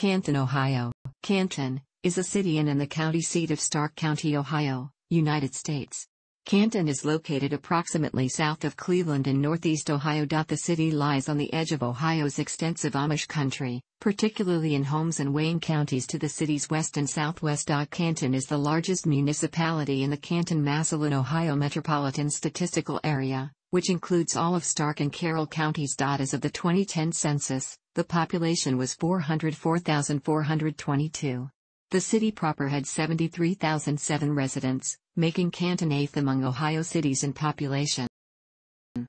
Canton, Ohio. Canton is a city and the county seat of Stark County, Ohio, United States. Canton is located approximately south of Cleveland in northeast Ohio. The city lies on the edge of Ohio's extensive Amish country, particularly in Holmes and Wayne counties to the city's west and southwest. Canton is the largest municipality in the Canton-Massillon, Ohio Metropolitan Statistical Area, which includes all of Stark and Carroll counties. As of the 2010 census, the population was 404,422. The city proper had 73,007 residents, making Canton eighth among Ohio cities in population.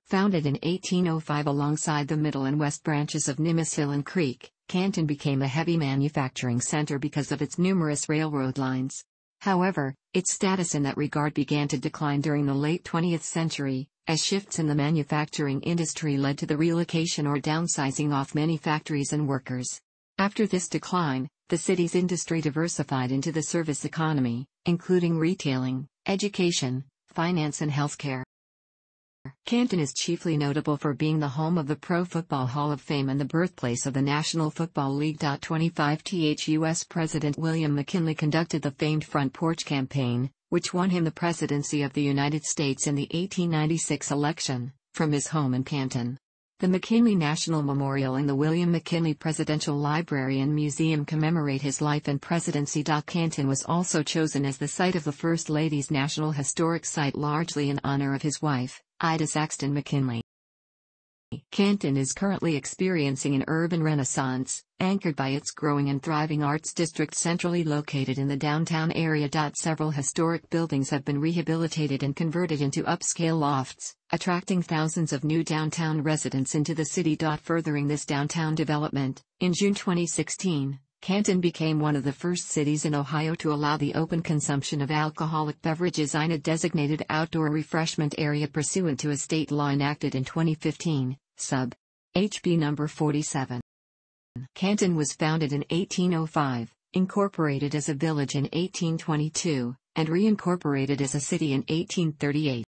Founded in 1805 alongside the middle and west branches of Nimisville and Creek, Canton became a heavy manufacturing center because of its numerous railroad lines. However, its status in that regard began to decline during the late 20th century, as shifts in the manufacturing industry led to the relocation or downsizing of many factories and workers. After this decline, the city's industry diversified into the service economy, including retailing, education, finance and healthcare. Canton is chiefly notable for being the home of the Pro Football Hall of Fame and the birthplace of the National Football League. 25th U.S. President William McKinley conducted the famed Front Porch Campaign, which won him the presidency of the United States in the 1896 election, from his home in Canton. The McKinley National Memorial and the William McKinley Presidential Library and Museum commemorate his life and presidency. Canton was also chosen as the site of the First Lady's National Historic Site largely in honor of his wife, Ida Saxton McKinley. Canton is currently experiencing an urban renaissance, anchored by its growing and thriving arts district centrally located in the downtown area. Several historic buildings have been rehabilitated and converted into upscale lofts, attracting thousands of new downtown residents into the city. Furthering this downtown development, in June 2016, Canton became one of the first cities in Ohio to allow the open consumption of alcoholic beverages in a designated outdoor refreshment area pursuant to a state law enacted in 2015, sub HB number 47. Canton was founded in 1805, incorporated as a village in 1822, and reincorporated as a city in 1838.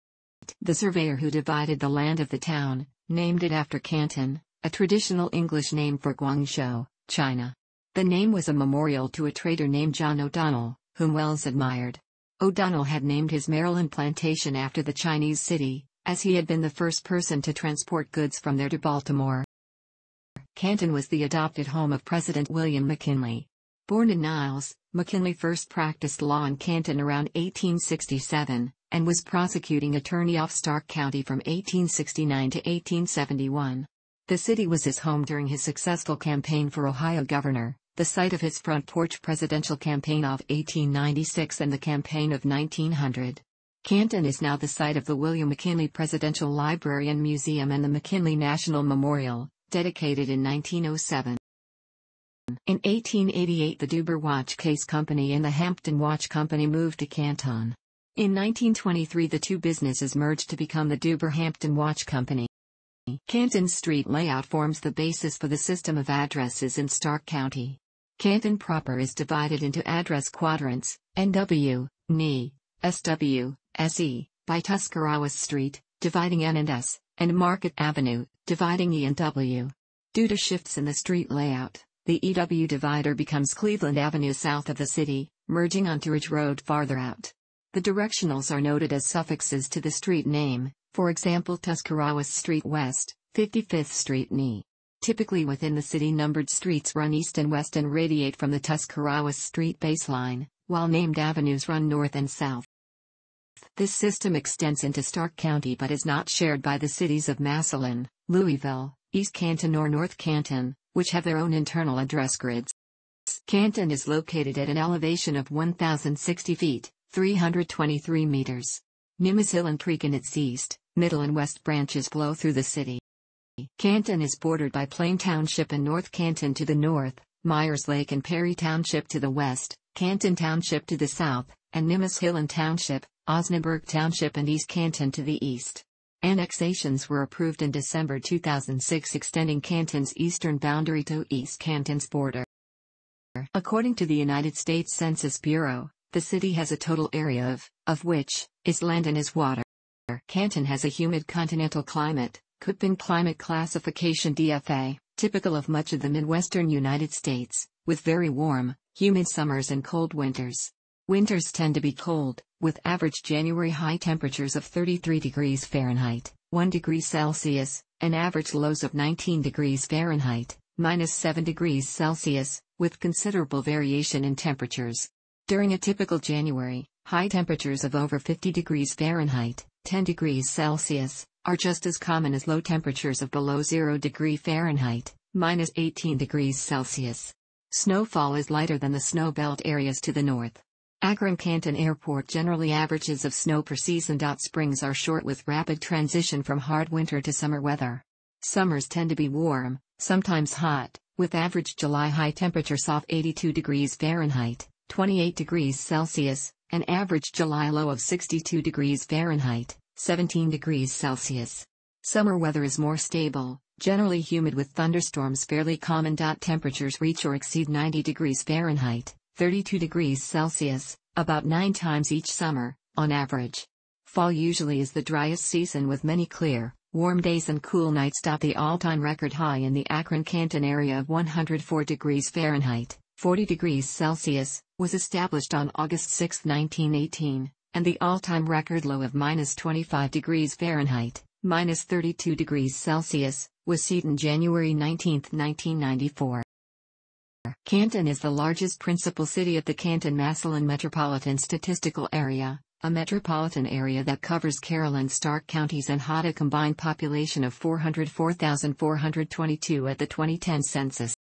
The surveyor who divided the land of the town named it after Canton, a traditional English name for Guangzhou, China. The name was a memorial to a trader named John O'Donnell, whom Wells admired. O'Donnell had named his Maryland plantation after the Chinese city, as he had been the first person to transport goods from there to Baltimore. Canton was the adopted home of President William McKinley. Born in Niles, McKinley first practiced law in Canton around 1867, and was prosecuting attorney of Stark County from 1869 to 1871. The city was his home during his successful campaign for Ohio governor the site of his front porch presidential campaign of 1896 and the campaign of 1900. Canton is now the site of the William McKinley Presidential Library and Museum and the McKinley National Memorial, dedicated in 1907. In 1888 the Duber Watch Case Company and the Hampton Watch Company moved to Canton. In 1923 the two businesses merged to become the Duber Hampton Watch Company. Canton Street layout forms the basis for the system of addresses in Stark County. Canton proper is divided into address quadrants, NW, NE, SW, SE, by Tuscarawas Street, dividing N and S, and Market Avenue, dividing E and W. Due to shifts in the street layout, the EW divider becomes Cleveland Avenue south of the city, merging onto Ridge Road farther out. The directionals are noted as suffixes to the street name, for example Tuscarawas Street West, 55th Street NE typically within the city numbered streets run east and west and radiate from the Tuscarawas Street baseline, while named avenues run north and south. This system extends into Stark County but is not shared by the cities of Massillon, Louisville, East Canton or North Canton, which have their own internal address grids. Canton is located at an elevation of 1,060 feet, 323 meters. Nimitz Creek and its east, middle and west branches flow through the city. Canton is bordered by Plain Township and North Canton to the north, Myers Lake and Perry Township to the west, Canton Township to the south, and Nimitz Hill and Township, Osnaburg Township and East Canton to the east. Annexations were approved in December 2006 extending Canton's eastern boundary to East Canton's border. According to the United States Census Bureau, the city has a total area of, of which, is land and is water. Canton has a humid continental climate, Köppen climate classification DFA, typical of much of the Midwestern United States, with very warm, humid summers and cold winters. Winters tend to be cold, with average January high temperatures of 33 degrees Fahrenheit, 1 degree Celsius, and average lows of 19 degrees Fahrenheit, minus 7 degrees Celsius, with considerable variation in temperatures. During a typical January, High temperatures of over 50 degrees Fahrenheit, 10 degrees Celsius, are just as common as low temperatures of below 0 degree Fahrenheit, minus 18 degrees Celsius. Snowfall is lighter than the snow belt areas to the north. Akron Canton Airport generally averages of snow per season. Springs are short with rapid transition from hard winter to summer weather. Summers tend to be warm, sometimes hot, with average July high temperatures of 82 degrees Fahrenheit, 28 degrees Celsius, an average July low of 62 degrees Fahrenheit, 17 degrees Celsius. Summer weather is more stable, generally humid with thunderstorms fairly common. Temperatures reach or exceed 90 degrees Fahrenheit, 32 degrees Celsius, about nine times each summer, on average. Fall usually is the driest season with many clear, warm days and cool nights. The all time record high in the Akron Canton area of 104 degrees Fahrenheit, 40 degrees Celsius, was established on August 6, 1918, and the all-time record low of minus 25 degrees Fahrenheit, minus 32 degrees Celsius, was set in January 19, 1994. Canton is the largest principal city of the Canton-Massillon Metropolitan Statistical Area, a metropolitan area that covers Carroll and Stark counties and had a combined population of 404,422 at the 2010 census.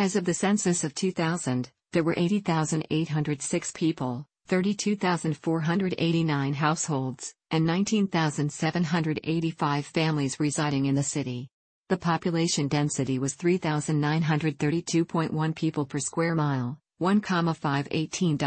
As of the census of 2000, there were 80,806 people, 32,489 households, and 19,785 families residing in the city. The population density was 3,932.1 people per square mile, 1,518.2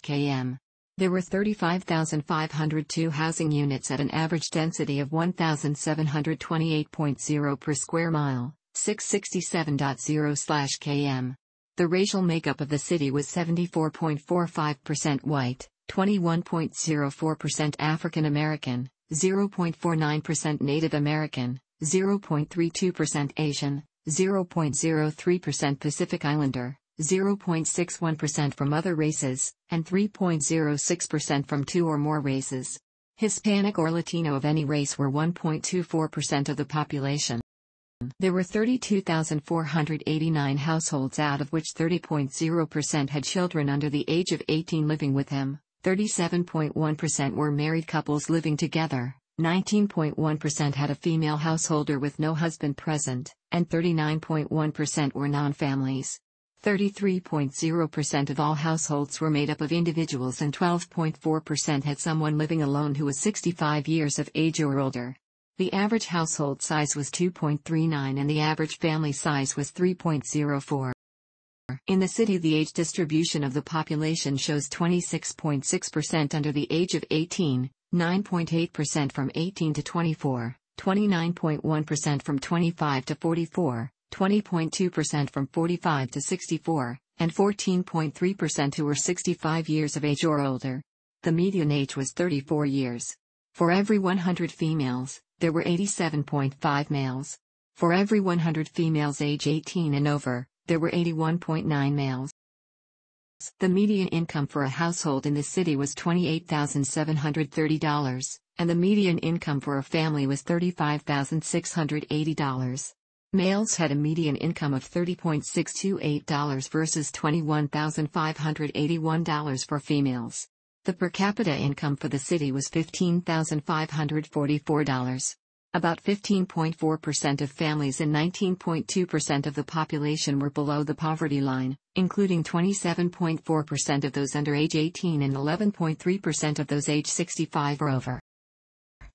km. There were 35,502 housing units at an average density of 1,728.0 per square mile, 667.0/km. The racial makeup of the city was 74.45% white, 21.04% African American, 0.49% Native American, 0.32% Asian, 0.03% Pacific Islander, 0.61% from other races, and 3.06% from two or more races. Hispanic or Latino of any race were 1.24% of the population. There were 32,489 households out of which 30.0% had children under the age of 18 living with him, 37.1% were married couples living together, 19.1% had a female householder with no husband present, and 39.1% were non-families. 33.0% of all households were made up of individuals and 12.4% had someone living alone who was 65 years of age or older. The average household size was 2.39 and the average family size was 3.04. In the city, the age distribution of the population shows 26.6% under the age of 18, 9.8% from 18 to 24, 29.1% from 25 to 44, 20.2% from 45 to 64, and 14.3% who were 65 years of age or older. The median age was 34 years. For every 100 females, there were 87.5 males. For every 100 females age 18 and over, there were 81.9 males. The median income for a household in the city was $28,730, and the median income for a family was $35,680. Males had a median income of $30.628 versus $21,581 for females. The per capita income for the city was $15,544. About 15.4% of families and 19.2% of the population were below the poverty line, including 27.4% of those under age 18 and 11.3% of those age 65 or over.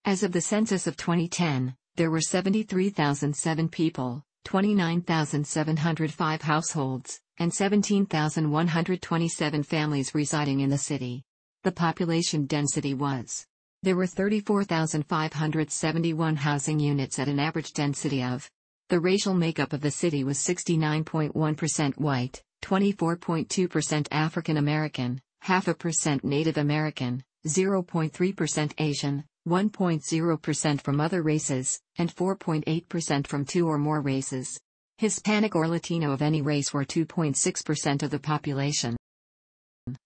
As of the census of 2010, there were 73,007 people, 29,705 households, and 17,127 families residing in the city the population density was. There were 34,571 housing units at an average density of. The racial makeup of the city was 69.1% white, 24.2% African American, half a percent Native American, 0.3% Asian, 1.0% from other races, and 4.8% from two or more races. Hispanic or Latino of any race were 2.6% of the population.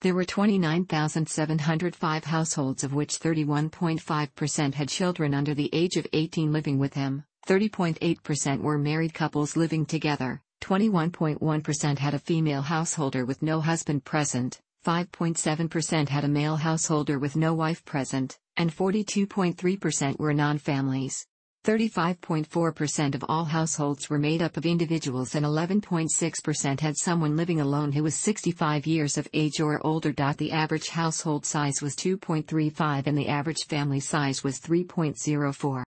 There were 29,705 households of which 31.5% had children under the age of 18 living with him, 30.8% were married couples living together, 21.1% had a female householder with no husband present, 5.7% had a male householder with no wife present, and 42.3% were non families. 35.4% of all households were made up of individuals and 11.6% had someone living alone who was 65 years of age or older. The average household size was 2.35 and the average family size was 3.04.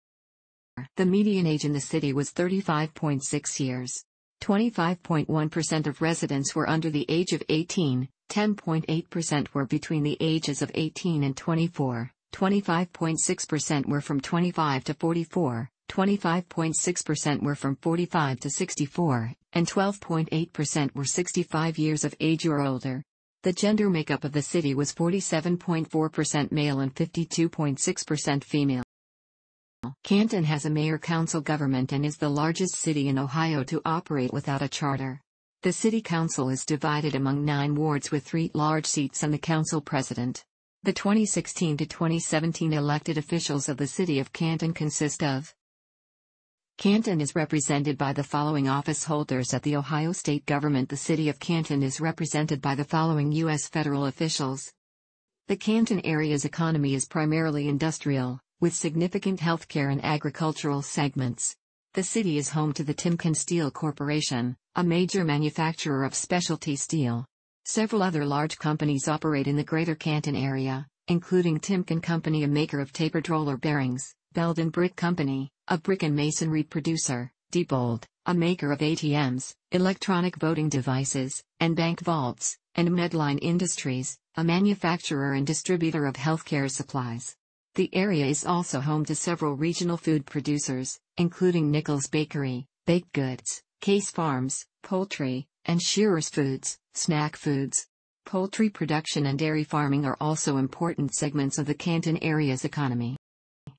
The median age in the city was 35.6 years. 25.1% of residents were under the age of 18, 10.8% were between the ages of 18 and 24, 25.6% were from 25 to 44, 25.6% were from 45 to 64, and 12.8% were 65 years of age or older. The gender makeup of the city was 47.4% male and 52.6% female. Canton has a mayor council government and is the largest city in Ohio to operate without a charter. The city council is divided among nine wards with three large seats and the council president. The 2016 to 2017 elected officials of the City of Canton consist of Canton is represented by the following office holders at the Ohio state government. The City of Canton is represented by the following U.S. federal officials. The Canton area's economy is primarily industrial, with significant healthcare and agricultural segments. The city is home to the Timken Steel Corporation, a major manufacturer of specialty steel. Several other large companies operate in the Greater Canton area, including Timken Company, a maker of tapered roller bearings, Belden Brick Company, a brick and masonry producer, Diebold, a maker of ATMs, electronic voting devices, and bank vaults, and Medline Industries, a manufacturer and distributor of healthcare supplies. The area is also home to several regional food producers, including Nichols Bakery, Baked Goods, Case Farms, Poultry, and Shearer's Foods, Snack foods. Poultry production and dairy farming are also important segments of the Canton area's economy.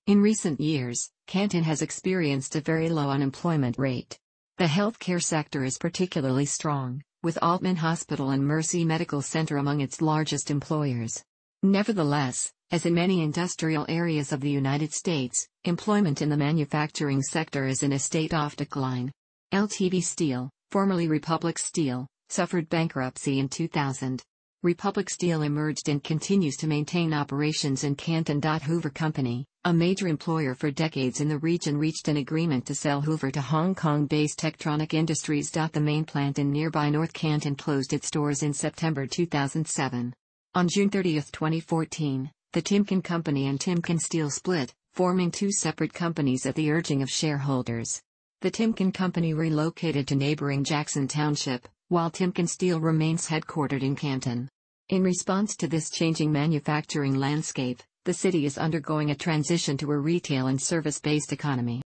In recent years, Canton has experienced a very low unemployment rate. The healthcare sector is particularly strong, with Altman Hospital and Mercy Medical Center among its largest employers. Nevertheless, as in many industrial areas of the United States, employment in the manufacturing sector is in a state of decline. LTV Steel, formerly Republic Steel, suffered bankruptcy in 2000. Republic Steel emerged and continues to maintain operations in Canton. Hoover Company, a major employer for decades in the region, reached an agreement to sell Hoover to Hong Kong based Tektronic Industries. The main plant in nearby North Canton closed its doors in September 2007. On June 30, 2014, the Timken Company and Timken Steel split, forming two separate companies at the urging of shareholders. The Timken Company relocated to neighboring Jackson Township, while Timken Steel remains headquartered in Canton. In response to this changing manufacturing landscape, the city is undergoing a transition to a retail and service based economy.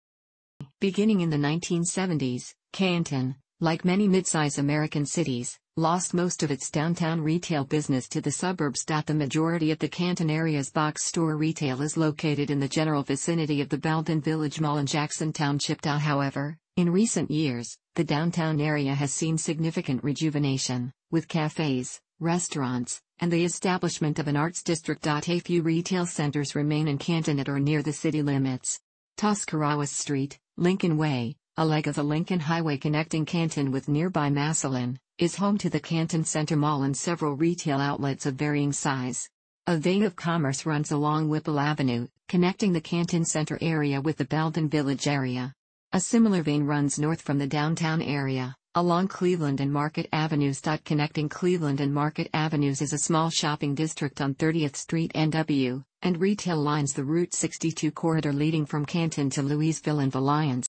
Beginning in the 1970s, Canton, like many mid midsize American cities, lost most of its downtown retail business to the suburbs. The majority of the Canton area's box store retail is located in the general vicinity of the Belden Village Mall in Jackson Township. However, in recent years, the downtown area has seen significant rejuvenation, with cafes, restaurants, and the establishment of an arts district. A few retail centers remain in Canton at or near the city limits. Toscarawas Street, Lincoln Way, a leg of the Lincoln Highway connecting Canton with nearby Massillon, is home to the Canton Center Mall and several retail outlets of varying size. A vein of commerce runs along Whipple Avenue, connecting the Canton Center area with the Belden Village area. A similar vein runs north from the downtown area, along Cleveland and Market Avenues. Connecting Cleveland and Market Avenues is a small shopping district on 30th Street NW, and retail lines the Route 62 corridor leading from Canton to Louisville and Valiance.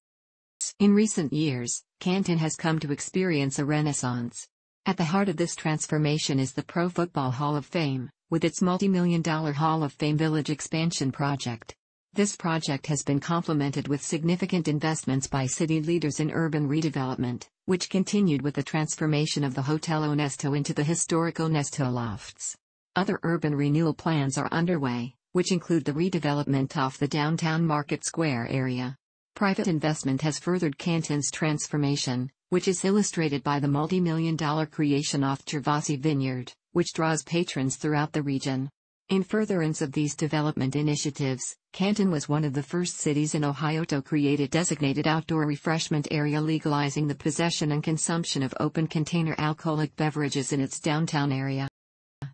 In recent years, Canton has come to experience a renaissance. At the heart of this transformation is the Pro Football Hall of Fame, with its multi-million dollar Hall of Fame Village expansion project. This project has been complemented with significant investments by city leaders in urban redevelopment, which continued with the transformation of the Hotel Onesto into the historic Onesto Lofts. Other urban renewal plans are underway, which include the redevelopment of the downtown Market Square area. Private investment has furthered Canton's transformation, which is illustrated by the multi-million dollar creation of Gervasi Vineyard, which draws patrons throughout the region. In furtherance of these development initiatives, Canton was one of the first cities in Ohio to create a designated outdoor refreshment area legalizing the possession and consumption of open container alcoholic beverages in its downtown area.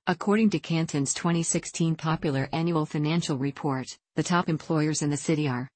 According to Canton's 2016 popular annual financial report, the top employers in the city are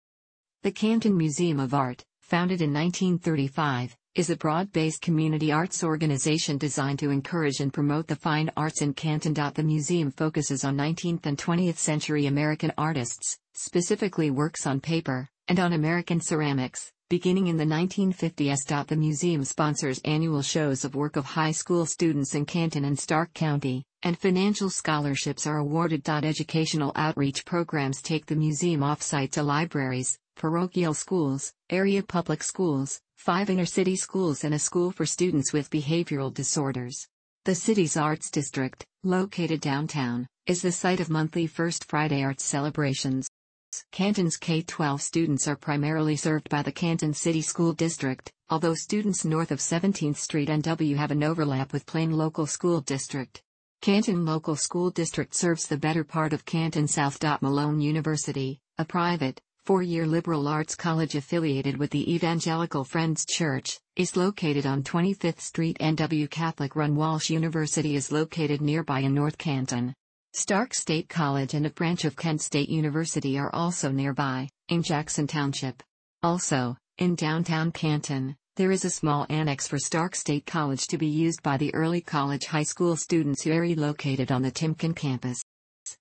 the Canton Museum of Art, founded in 1935, is a broad-based community arts organization designed to encourage and promote the fine arts in Canton. The museum focuses on 19th and 20th century American artists, specifically works on paper, and on American ceramics, beginning in the 1950s. The museum sponsors annual shows of work of high school students in Canton and Stark County, and financial scholarships are awarded. Educational outreach programs take the museum off-site to libraries, parochial schools, area public schools, five inner-city schools and a school for students with behavioral disorders. The city's arts district, located downtown, is the site of monthly First Friday arts celebrations. Canton's K-12 students are primarily served by the Canton City School District, although students north of 17th Street and W have an overlap with Plain Local School District. Canton Local School District serves the better part of Canton South. Malone University, a private, four-year liberal arts college affiliated with the Evangelical Friends Church, is located on 25th Street NW Catholic-run Walsh University is located nearby in North Canton. Stark State College and a branch of Kent State University are also nearby, in Jackson Township. Also, in downtown Canton, there is a small annex for Stark State College to be used by the early college high school students who are located on the Timken campus.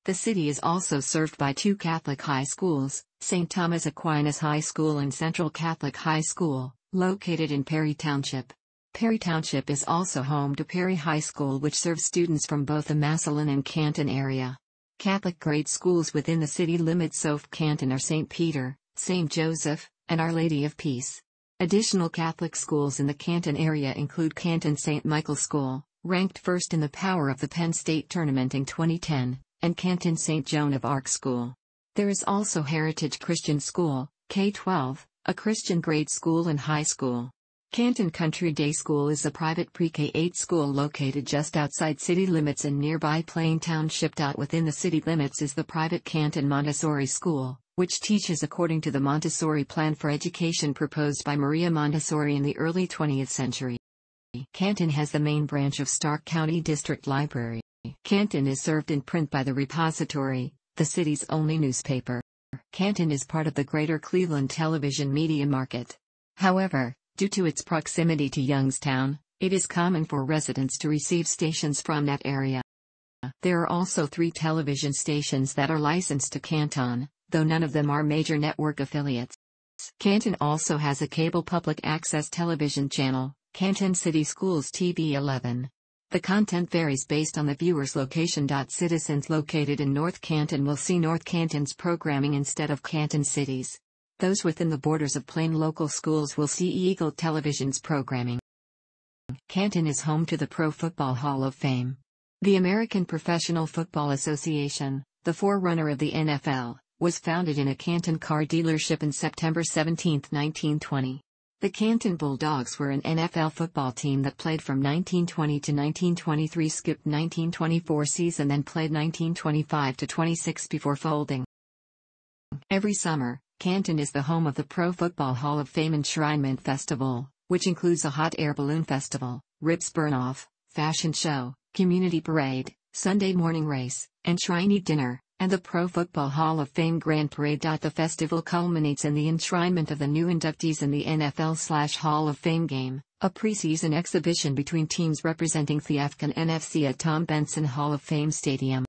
The city is also served by two Catholic high schools, St. Thomas Aquinas High School and Central Catholic High School, located in Perry Township. Perry Township is also home to Perry High School which serves students from both the Massillon and Canton area. Catholic grade schools within the city limits of Canton are St. Peter, St. Joseph, and Our Lady of Peace. Additional Catholic schools in the Canton area include Canton St. Michael School, ranked first in the power of the Penn State Tournament in 2010, and Canton St. Joan of Arc School. There is also Heritage Christian School, K-12, a Christian grade school and high school. Canton Country Day School is a private pre-K-8 school located just outside city limits in nearby Plain Township. Within the city limits is the private Canton Montessori School, which teaches according to the Montessori plan for education proposed by Maria Montessori in the early 20th century. Canton has the main branch of Stark County District Library. Canton is served in print by the repository, the city's only newspaper. Canton is part of the greater Cleveland television media market. However, due to its proximity to Youngstown, it is common for residents to receive stations from that area. There are also three television stations that are licensed to Canton, though none of them are major network affiliates. Canton also has a cable public access television channel, Canton City Schools TV 11. The content varies based on the viewer's location. Citizens located in North Canton will see North Canton's programming instead of Canton City's. Those within the borders of Plain local schools will see Eagle Television's programming. Canton is home to the Pro Football Hall of Fame. The American Professional Football Association, the forerunner of the NFL, was founded in a Canton car dealership in September 17, 1920. The Canton Bulldogs were an NFL football team that played from 1920 to 1923, skipped 1924 season, then played 1925 to 26 before folding. Every summer, Canton is the home of the Pro Football Hall of Fame Enshrinement Festival, which includes a hot air balloon festival, ribs burn-off, fashion show, community parade, Sunday morning race, and shrine dinner and the Pro Football Hall of Fame Grand Parade. The festival culminates in the enshrinement of the new inductees in the NFL Hall of Fame game, a preseason exhibition between teams representing the Afghan NFC at Tom Benson Hall of Fame Stadium.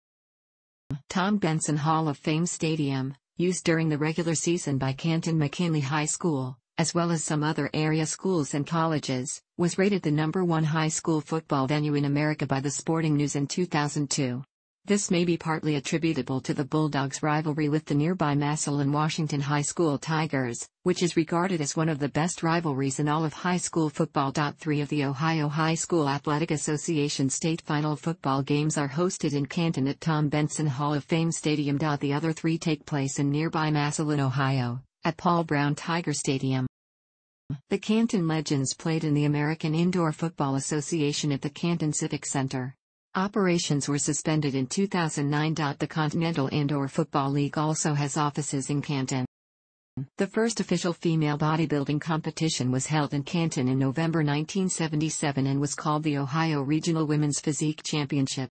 Tom Benson Hall of Fame Stadium, used during the regular season by Canton McKinley High School, as well as some other area schools and colleges, was rated the number one high school football venue in America by the Sporting News in 2002. This may be partly attributable to the Bulldogs' rivalry with the nearby Massillon Washington High School Tigers, which is regarded as one of the best rivalries in all of high school football. Three of the Ohio High School Athletic Association state final football games are hosted in Canton at Tom Benson Hall of Fame Stadium. The other three take place in nearby Massillon, Ohio, at Paul Brown Tiger Stadium. The Canton Legends played in the American Indoor Football Association at the Canton Civic Center. Operations were suspended in 2009. The Continental Indoor Football League also has offices in Canton. The first official female bodybuilding competition was held in Canton in November 1977 and was called the Ohio Regional Women's Physique Championship.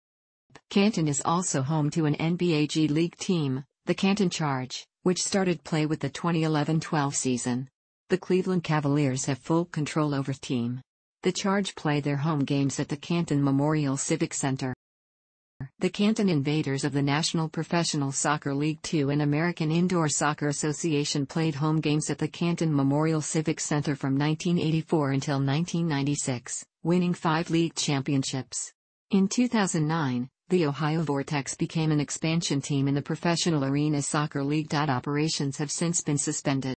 Canton is also home to an NBA G League team, the Canton Charge, which started play with the 2011-12 season. The Cleveland Cavaliers have full control over the team. The Charge play their home games at the Canton Memorial Civic Center. The Canton Invaders of the National Professional Soccer League II and American Indoor Soccer Association played home games at the Canton Memorial Civic Center from 1984 until 1996, winning five league championships. In 2009, the Ohio Vortex became an expansion team in the Professional Arena Soccer League. Operations have since been suspended.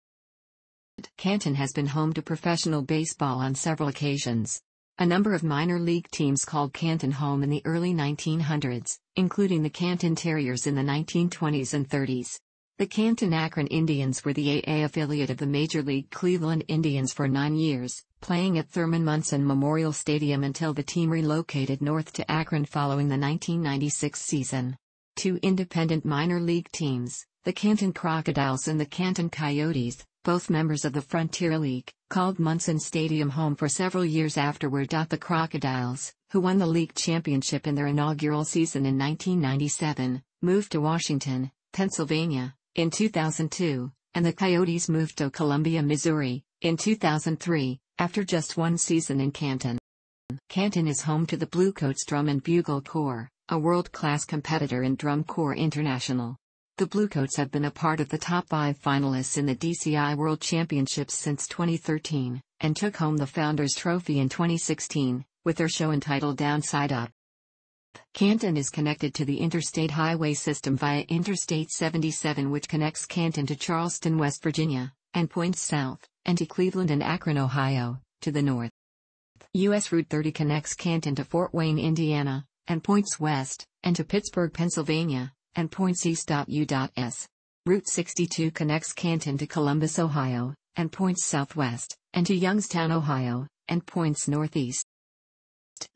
Canton has been home to professional baseball on several occasions. A number of minor league teams called Canton home in the early 1900s, including the Canton Terriers in the 1920s and 30s. The Canton Akron Indians were the AA affiliate of the Major League Cleveland Indians for nine years, playing at Thurman Munson Memorial Stadium until the team relocated north to Akron following the 1996 season. Two independent minor league teams, the Canton Crocodiles and the Canton Coyotes, both members of the Frontier League, called Munson Stadium home for several years afterward. The Crocodiles, who won the league championship in their inaugural season in 1997, moved to Washington, Pennsylvania, in 2002, and the Coyotes moved to Columbia, Missouri, in 2003, after just one season in Canton. Canton is home to the Bluecoats Drum and Bugle Corps, a world-class competitor in Drum Corps International. The Bluecoats have been a part of the top five finalists in the DCI World Championships since 2013, and took home the Founders Trophy in 2016, with their show entitled Downside Up. Canton is connected to the interstate highway system via Interstate 77, which connects Canton to Charleston, West Virginia, and points south, and to Cleveland and Akron, Ohio, to the north. U.S. Route 30 connects Canton to Fort Wayne, Indiana, and points west, and to Pittsburgh, Pennsylvania, and .c.u.s. Route 62 connects Canton to Columbus, Ohio, and points southwest, and to Youngstown, Ohio, and points northeast.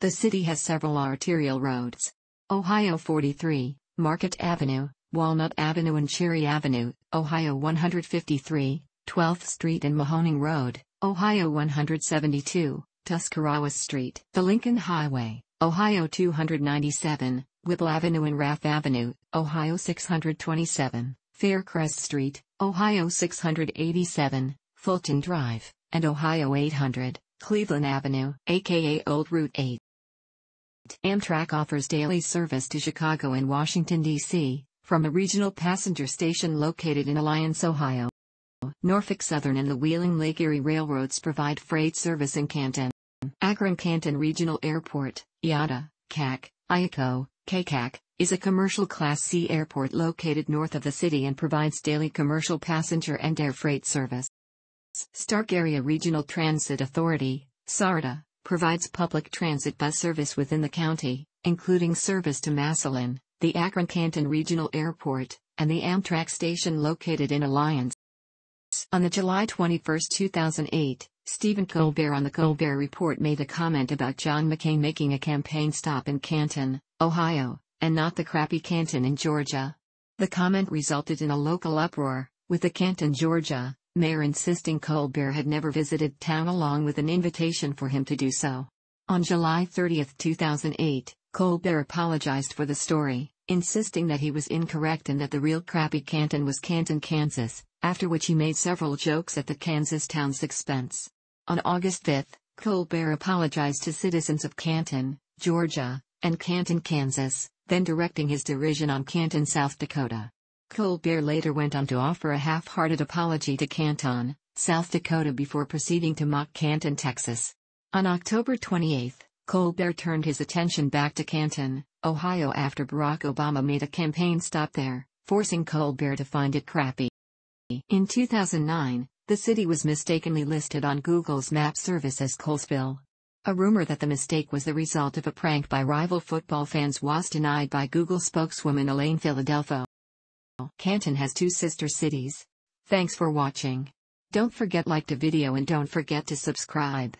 The city has several arterial roads. Ohio 43, Market Avenue, Walnut Avenue and Cherry Avenue, Ohio 153, 12th Street and Mahoning Road, Ohio 172, Tuscarawas Street. The Lincoln Highway, Ohio 297, Whipple Avenue and Raff Avenue, Ohio 627, Faircrest Street, Ohio 687, Fulton Drive, and Ohio 800, Cleveland Avenue, aka Old Route 8. Amtrak offers daily service to Chicago and Washington, D.C., from a regional passenger station located in Alliance, Ohio. Norfolk Southern and the Wheeling Lake Erie Railroads provide freight service in Canton. Akron Canton Regional Airport, IATA, CAC, IACO, KCAC, is a commercial Class C airport located north of the city and provides daily commercial passenger and air freight service. Stark Area Regional Transit Authority, SARDA, provides public transit bus service within the county, including service to Massillon, the Akron Canton Regional Airport, and the Amtrak station located in Alliance. On the July 21, 2008, Stephen Colbert on The Colbert Report made a comment about John McCain making a campaign stop in Canton, Ohio, and not the crappy Canton in Georgia. The comment resulted in a local uproar, with the Canton, Georgia, mayor insisting Colbert had never visited town along with an invitation for him to do so. On July 30, 2008, Colbert apologized for the story, insisting that he was incorrect and that the real crappy Canton was Canton, Kansas, after which he made several jokes at the Kansas town's expense. On August 5, Colbert apologized to citizens of Canton, Georgia, and Canton, Kansas, then directing his derision on Canton, South Dakota. Colbert later went on to offer a half hearted apology to Canton, South Dakota before proceeding to mock Canton, Texas. On October 28, Colbert turned his attention back to Canton, Ohio after Barack Obama made a campaign stop there, forcing Colbert to find it crappy. In 2009, the city was mistakenly listed on Google's map service as Colesville. A rumor that the mistake was the result of a prank by rival football fans was denied by Google spokeswoman Elaine Philadelphia. Canton has two sister cities. Thanks for watching. Don't forget like the video and don't forget to subscribe.